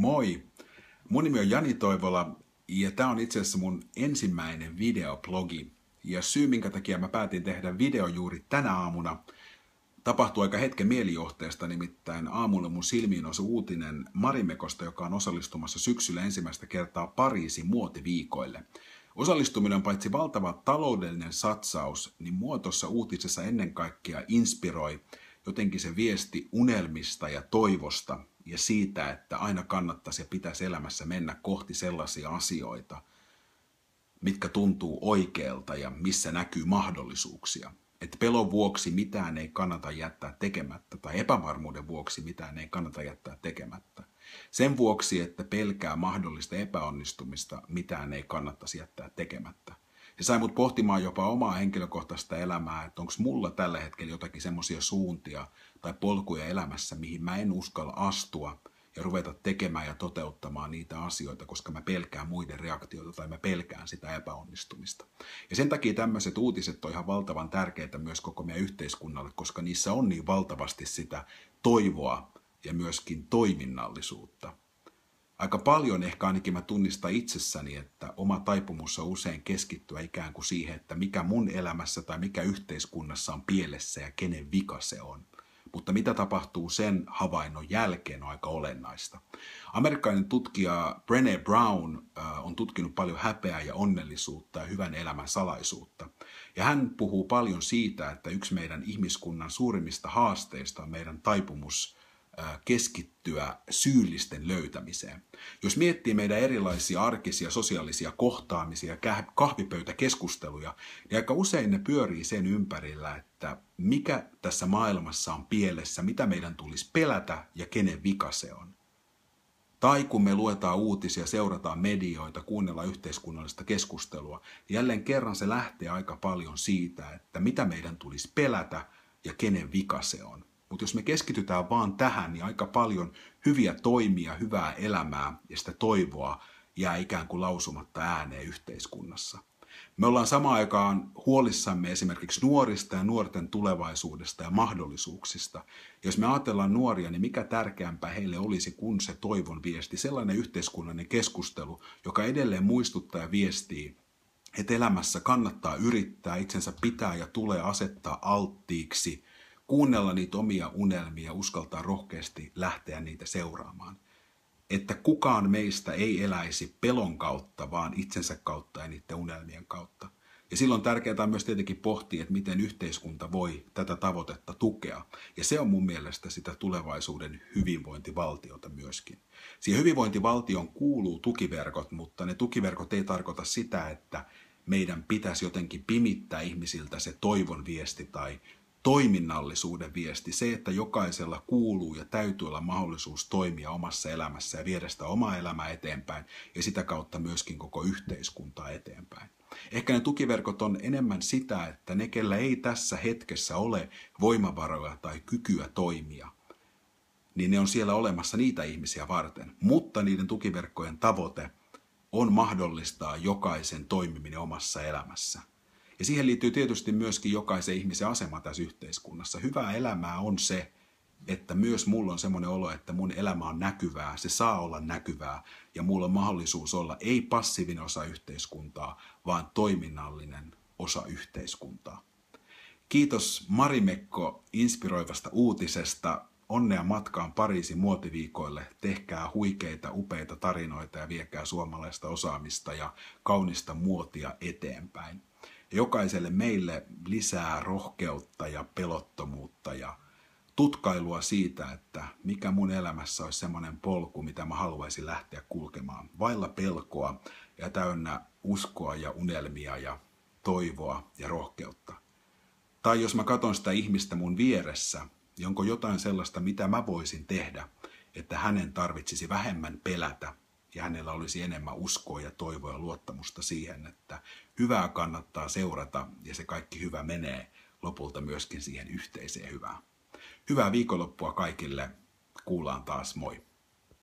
Moi! Mun nimi on Jani Toivola ja tämä on itse asiassa mun ensimmäinen videoblogi. Ja syy, minkä takia mä päätin tehdä video juuri tänä aamuna, tapahtui aika hetken mielijohteesta, nimittäin aamulla mun silmiin osui uutinen Marimekosta, joka on osallistumassa syksyllä ensimmäistä kertaa Pariisin muotiviikoille. Osallistuminen on paitsi valtava taloudellinen satsaus, niin muotossa uutisessa ennen kaikkea inspiroi jotenkin se viesti unelmista ja toivosta, ja siitä, että aina kannattaisi ja pitäisi elämässä mennä kohti sellaisia asioita, mitkä tuntuu oikealta ja missä näkyy mahdollisuuksia. Että pelon vuoksi mitään ei kannata jättää tekemättä tai epävarmuuden vuoksi mitään ei kannata jättää tekemättä. Sen vuoksi, että pelkää mahdollista epäonnistumista, mitään ei kannattaisi jättää tekemättä se sai mut pohtimaan jopa omaa henkilökohtaista elämää, että onko mulla tällä hetkellä jotakin semmoisia suuntia tai polkuja elämässä, mihin mä en uskalla astua ja ruveta tekemään ja toteuttamaan niitä asioita, koska mä pelkään muiden reaktioita tai mä pelkään sitä epäonnistumista. Ja sen takia tämmöiset uutiset on ihan valtavan tärkeitä myös koko meidän yhteiskunnalle, koska niissä on niin valtavasti sitä toivoa ja myöskin toiminnallisuutta aika paljon ehkä ainakin mä tunnistan itsessäni, että oma taipumus on usein keskittyä ikään kuin siihen, että mikä mun elämässä tai mikä yhteiskunnassa on pielessä ja kenen vika se on. Mutta mitä tapahtuu sen havainnon jälkeen on aika olennaista. Amerikkalainen tutkija Brené Brown äh, on tutkinut paljon häpeää ja onnellisuutta ja hyvän elämän salaisuutta. Ja hän puhuu paljon siitä, että yksi meidän ihmiskunnan suurimmista haasteista on meidän taipumus – keskittyä syyllisten löytämiseen. Jos miettii meidän erilaisia arkisia, sosiaalisia kohtaamisia, kahvipöytäkeskusteluja, niin aika usein ne pyörii sen ympärillä, että mikä tässä maailmassa on pielessä, mitä meidän tulisi pelätä ja kenen vika se on. Tai kun me luetaan uutisia, seurataan medioita, kuunnellaan yhteiskunnallista keskustelua, niin jälleen kerran se lähtee aika paljon siitä, että mitä meidän tulisi pelätä ja kenen vika se on. Mutta jos me keskitytään vaan tähän, niin aika paljon hyviä toimia, hyvää elämää ja sitä toivoa jää ikään kuin lausumatta ääneen yhteiskunnassa. Me ollaan samaan aikaan huolissamme esimerkiksi nuorista ja nuorten tulevaisuudesta ja mahdollisuuksista. Jos me ajatellaan nuoria, niin mikä tärkeämpää heille olisi kuin se toivon viesti, sellainen yhteiskunnallinen keskustelu, joka edelleen muistuttaa ja viestii, että elämässä kannattaa yrittää, itsensä pitää ja tulee asettaa alttiiksi kuunnella niitä omia unelmia uskaltaa rohkeasti lähteä niitä seuraamaan. Että kukaan meistä ei eläisi pelon kautta, vaan itsensä kautta ja niiden unelmien kautta. Ja silloin tärkeää on myös tietenkin pohtia, että miten yhteiskunta voi tätä tavoitetta tukea. Ja se on mun mielestä sitä tulevaisuuden hyvinvointivaltiota myöskin. Siihen hyvinvointivaltioon kuuluu tukiverkot, mutta ne tukiverkot ei tarkoita sitä, että meidän pitäisi jotenkin pimittää ihmisiltä se toivon viesti tai toiminnallisuuden viesti, se, että jokaisella kuuluu ja täytyy olla mahdollisuus toimia omassa elämässä ja viedä sitä omaa elämää eteenpäin ja sitä kautta myöskin koko yhteiskuntaa eteenpäin. Ehkä ne tukiverkot on enemmän sitä, että ne, kellä ei tässä hetkessä ole voimavaroja tai kykyä toimia, niin ne on siellä olemassa niitä ihmisiä varten. Mutta niiden tukiverkkojen tavoite on mahdollistaa jokaisen toimiminen omassa elämässä. Ja siihen liittyy tietysti myöskin jokaisen ihmisen asema tässä yhteiskunnassa. Hyvää elämää on se, että myös mulla on semmoinen olo, että mun elämä on näkyvää, se saa olla näkyvää ja mulla on mahdollisuus olla ei passiivinen osa yhteiskuntaa, vaan toiminnallinen osa yhteiskuntaa. Kiitos Marimekko inspiroivasta uutisesta. Onnea matkaan Pariisin muotiviikoille. Tehkää huikeita, upeita tarinoita ja viekää suomalaista osaamista ja kaunista muotia eteenpäin jokaiselle meille lisää rohkeutta ja pelottomuutta ja tutkailua siitä, että mikä mun elämässä olisi semmoinen polku, mitä mä haluaisin lähteä kulkemaan. Vailla pelkoa ja täynnä uskoa ja unelmia ja toivoa ja rohkeutta. Tai jos mä katson sitä ihmistä mun vieressä, jonko jotain sellaista, mitä mä voisin tehdä, että hänen tarvitsisi vähemmän pelätä ja hänellä olisi enemmän uskoa ja toivoa ja luottamusta siihen, että hyvää kannattaa seurata ja se kaikki hyvä menee lopulta myöskin siihen yhteiseen hyvään. Hyvää viikonloppua kaikille. Kuullaan taas. Moi!